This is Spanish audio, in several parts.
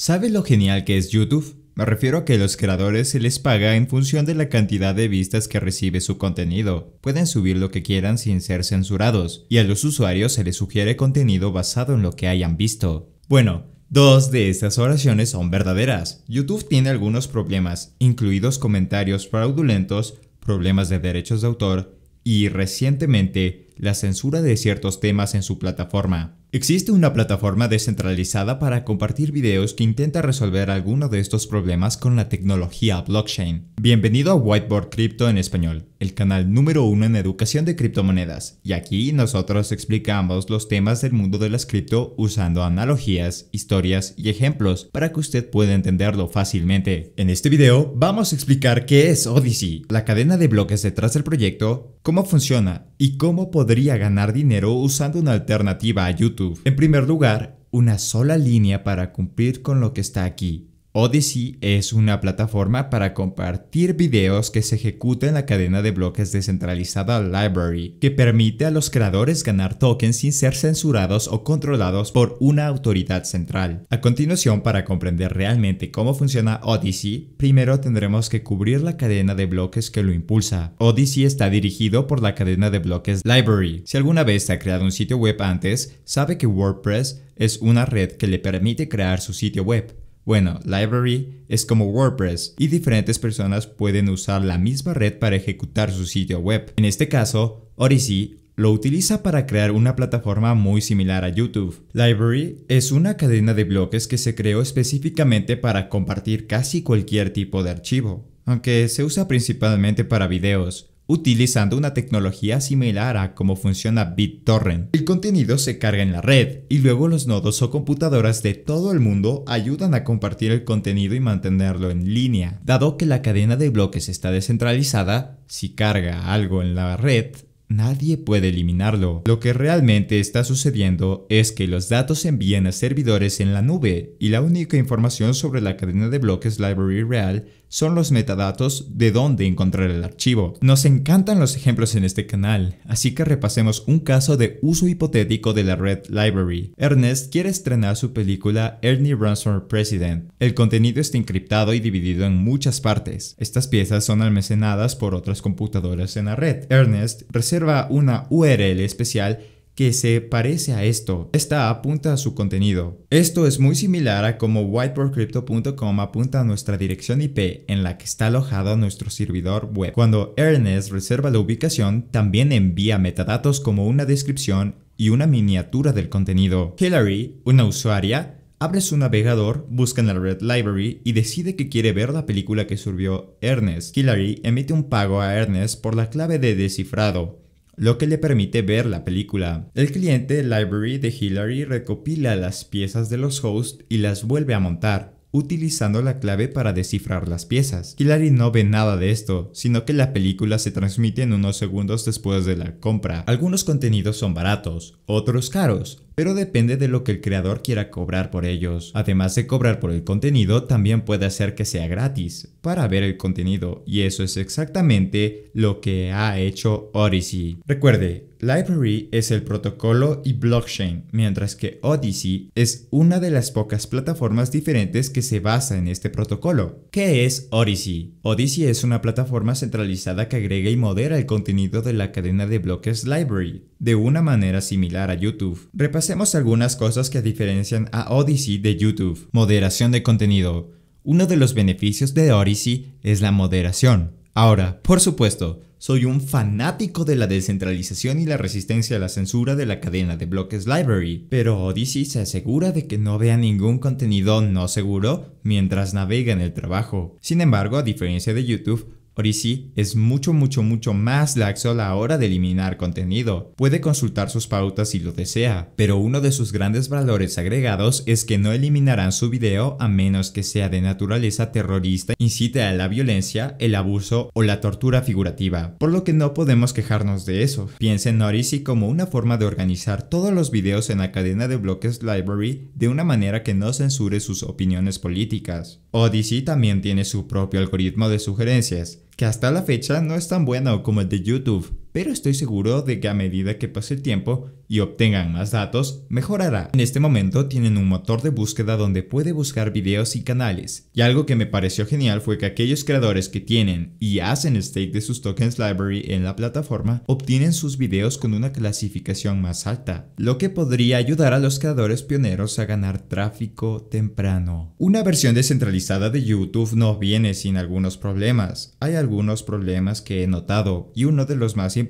¿Sabe lo genial que es YouTube? Me refiero a que los creadores se les paga en función de la cantidad de vistas que recibe su contenido. Pueden subir lo que quieran sin ser censurados, y a los usuarios se les sugiere contenido basado en lo que hayan visto. Bueno, Dos de estas oraciones son verdaderas. YouTube tiene algunos problemas, incluidos comentarios fraudulentos, problemas de derechos de autor y, recientemente, la censura de ciertos temas en su plataforma. Existe una plataforma descentralizada para compartir videos que intenta resolver alguno de estos problemas con la tecnología blockchain. Bienvenido a Whiteboard Crypto en español, el canal número uno en educación de criptomonedas, y aquí nosotros explicamos los temas del mundo de las cripto usando analogías, historias y ejemplos para que usted pueda entenderlo fácilmente. En este video vamos a explicar qué es Odyssey, la cadena de bloques detrás del proyecto, ¿Cómo funciona y cómo podría ganar dinero usando una alternativa a YouTube? En primer lugar, una sola línea para cumplir con lo que está aquí, Odyssey es una plataforma para compartir videos que se ejecuta en la cadena de bloques descentralizada Library, que permite a los creadores ganar tokens sin ser censurados o controlados por una autoridad central. A continuación, para comprender realmente cómo funciona Odyssey, primero tendremos que cubrir la cadena de bloques que lo impulsa. Odyssey está dirigido por la cadena de bloques Library. Si alguna vez ha creado un sitio web antes, sabe que WordPress es una red que le permite crear su sitio web. Bueno, Library es como WordPress y diferentes personas pueden usar la misma red para ejecutar su sitio web. En este caso, Odyssey lo utiliza para crear una plataforma muy similar a YouTube. Library es una cadena de bloques que se creó específicamente para compartir casi cualquier tipo de archivo, aunque se usa principalmente para videos, utilizando una tecnología similar a cómo funciona BitTorrent. El contenido se carga en la red y luego los nodos o computadoras de todo el mundo ayudan a compartir el contenido y mantenerlo en línea. Dado que la cadena de bloques está descentralizada, si carga algo en la red, Nadie puede eliminarlo. Lo que realmente está sucediendo es que los datos se envían a servidores en la nube y la única información sobre la cadena de bloques Library Real son los metadatos de dónde encontrar el archivo. Nos encantan los ejemplos en este canal, así que repasemos un caso de uso hipotético de la Red Library. Ernest quiere estrenar su película Ernie Ransom President. El contenido está encriptado y dividido en muchas partes. Estas piezas son almacenadas por otras computadoras en la red. Ernest reserva una URL especial que se parece a esto. Esta apunta a su contenido. Esto es muy similar a como whiteboardcrypto.com apunta a nuestra dirección IP en la que está alojado nuestro servidor web. Cuando Ernest reserva la ubicación, también envía metadatos como una descripción y una miniatura del contenido. Hillary, una usuaria, abre su navegador, busca en la Red Library y decide que quiere ver la película que subió Ernest. Hillary emite un pago a Ernest por la clave de descifrado lo que le permite ver la película. El cliente Library de Hillary recopila las piezas de los hosts y las vuelve a montar, utilizando la clave para descifrar las piezas. Hillary no ve nada de esto, sino que la película se transmite en unos segundos después de la compra. Algunos contenidos son baratos, otros caros, pero depende de lo que el creador quiera cobrar por ellos. Además de cobrar por el contenido, también puede hacer que sea gratis para ver el contenido, y eso es exactamente lo que ha hecho Odyssey. Recuerde, Library es el protocolo y blockchain, mientras que Odyssey es una de las pocas plataformas diferentes que se basa en este protocolo. ¿Qué es Odyssey? Odyssey es una plataforma centralizada que agrega y modera el contenido de la cadena de bloques Library de una manera similar a YouTube, repasemos algunas cosas que diferencian a Odyssey de YouTube. Moderación de contenido. Uno de los beneficios de Odyssey es la moderación. Ahora, por supuesto, soy un fanático de la descentralización y la resistencia a la censura de la cadena de bloques Library, pero Odyssey se asegura de que no vea ningún contenido no seguro mientras navega en el trabajo. Sin embargo, a diferencia de YouTube, Orissi es mucho mucho mucho más laxo a la hora de eliminar contenido. Puede consultar sus pautas si lo desea, pero uno de sus grandes valores agregados es que no eliminarán su video a menos que sea de naturaleza terrorista, incite a la violencia, el abuso o la tortura figurativa, por lo que no podemos quejarnos de eso. Piensa en Orissi como una forma de organizar todos los videos en la cadena de bloques library de una manera que no censure sus opiniones políticas. Odyssey también tiene su propio algoritmo de sugerencias, que hasta la fecha no es tan bueno como el de YouTube pero estoy seguro de que a medida que pase el tiempo y obtengan más datos, mejorará. En este momento tienen un motor de búsqueda donde puede buscar videos y canales, y algo que me pareció genial fue que aquellos creadores que tienen y hacen stake de sus tokens library en la plataforma, obtienen sus videos con una clasificación más alta, lo que podría ayudar a los creadores pioneros a ganar tráfico temprano. Una versión descentralizada de YouTube no viene sin algunos problemas, hay algunos problemas que he notado, y uno de los más importantes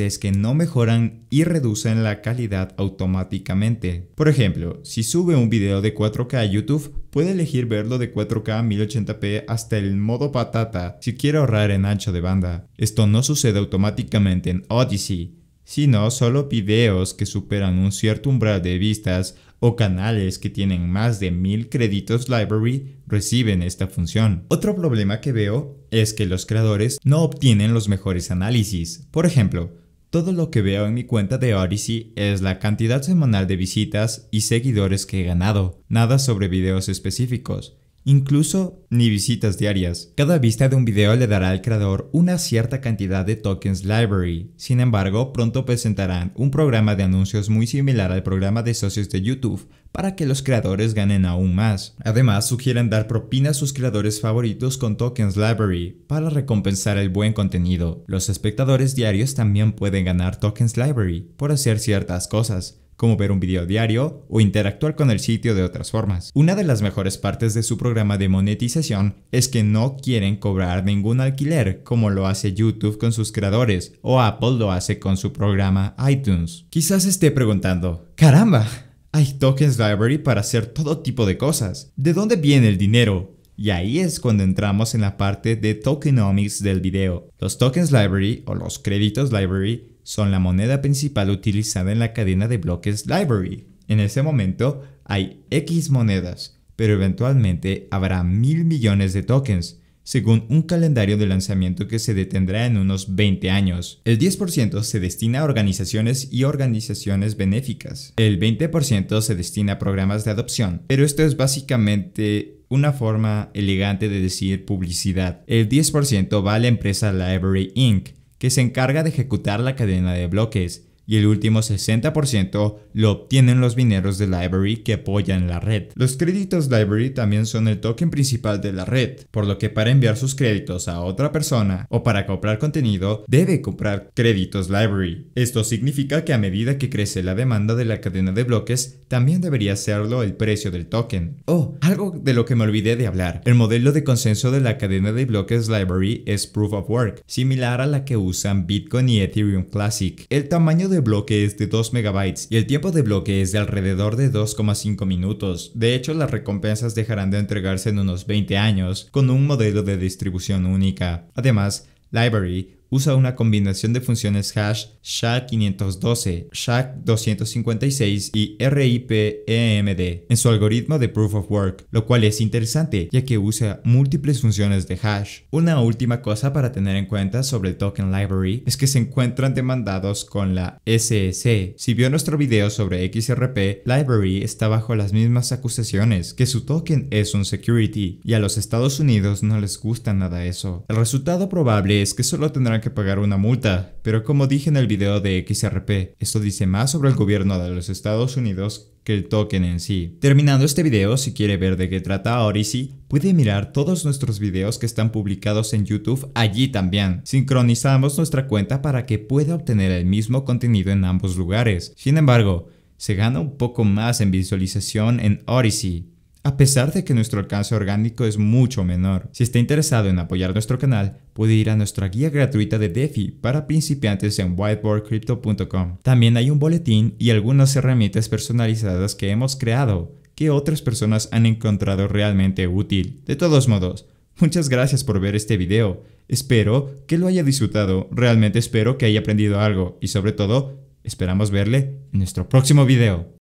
es que no mejoran y reducen la calidad automáticamente. Por ejemplo, si sube un video de 4K a YouTube, puede elegir verlo de 4K a 1080p hasta el modo patata si quiere ahorrar en ancho de banda. Esto no sucede automáticamente en Odyssey, sino solo videos que superan un cierto umbral de vistas o canales que tienen más de 1000 créditos library reciben esta función. Otro problema que veo es que los creadores no obtienen los mejores análisis. Por ejemplo, todo lo que veo en mi cuenta de Odyssey es la cantidad semanal de visitas y seguidores que he ganado, nada sobre videos específicos incluso ni visitas diarias. Cada vista de un video le dará al creador una cierta cantidad de tokens library. Sin embargo, pronto presentarán un programa de anuncios muy similar al programa de socios de YouTube para que los creadores ganen aún más. Además, sugieren dar propina a sus creadores favoritos con tokens library para recompensar el buen contenido. Los espectadores diarios también pueden ganar tokens library por hacer ciertas cosas como ver un video diario o interactuar con el sitio de otras formas. Una de las mejores partes de su programa de monetización es que no quieren cobrar ningún alquiler como lo hace YouTube con sus creadores o Apple lo hace con su programa iTunes. Quizás esté preguntando, caramba, hay tokens library para hacer todo tipo de cosas. ¿De dónde viene el dinero? Y ahí es cuando entramos en la parte de tokenomics del video. Los tokens library o los créditos library son la moneda principal utilizada en la cadena de bloques Library. En ese momento hay X monedas, pero eventualmente habrá mil millones de tokens, según un calendario de lanzamiento que se detendrá en unos 20 años. El 10% se destina a organizaciones y organizaciones benéficas. El 20% se destina a programas de adopción, pero esto es básicamente una forma elegante de decir publicidad. El 10% va a la empresa Library Inc que se encarga de ejecutar la cadena de bloques y el último 60% lo obtienen los mineros de Library que apoyan la red. Los créditos Library también son el token principal de la red, por lo que para enviar sus créditos a otra persona o para comprar contenido debe comprar créditos Library. Esto significa que a medida que crece la demanda de la cadena de bloques, también debería serlo el precio del token. Oh, algo de lo que me olvidé de hablar. El modelo de consenso de la cadena de bloques Library es Proof of Work, similar a la que usan Bitcoin y Ethereum Classic. El tamaño de de bloque es de 2 MB y el tiempo de bloque es de alrededor de 2,5 minutos. De hecho, las recompensas dejarán de entregarse en unos 20 años con un modelo de distribución única. Además, Library usa una combinación de funciones hash SHA-512, SHA-256 y RIPEMD en su algoritmo de Proof of Work, lo cual es interesante ya que usa múltiples funciones de hash. Una última cosa para tener en cuenta sobre el Token Library es que se encuentran demandados con la SEC. Si vio nuestro video sobre XRP, Library está bajo las mismas acusaciones, que su token es un security, y a los Estados Unidos no les gusta nada eso. El resultado probable es que solo tendrán que pagar una multa, pero como dije en el video de XRP, esto dice más sobre el gobierno de los Estados Unidos que el token en sí. Terminando este video, si quiere ver de qué trata Orisi, puede mirar todos nuestros videos que están publicados en YouTube allí también. Sincronizamos nuestra cuenta para que pueda obtener el mismo contenido en ambos lugares. Sin embargo, se gana un poco más en visualización en Odyssey, a pesar de que nuestro alcance orgánico es mucho menor. Si está interesado en apoyar nuestro canal, puede ir a nuestra guía gratuita de DeFi para principiantes en whiteboardcrypto.com. También hay un boletín y algunas herramientas personalizadas que hemos creado que otras personas han encontrado realmente útil. De todos modos, muchas gracias por ver este video. Espero que lo haya disfrutado, realmente espero que haya aprendido algo y sobre todo, esperamos verle en nuestro próximo video.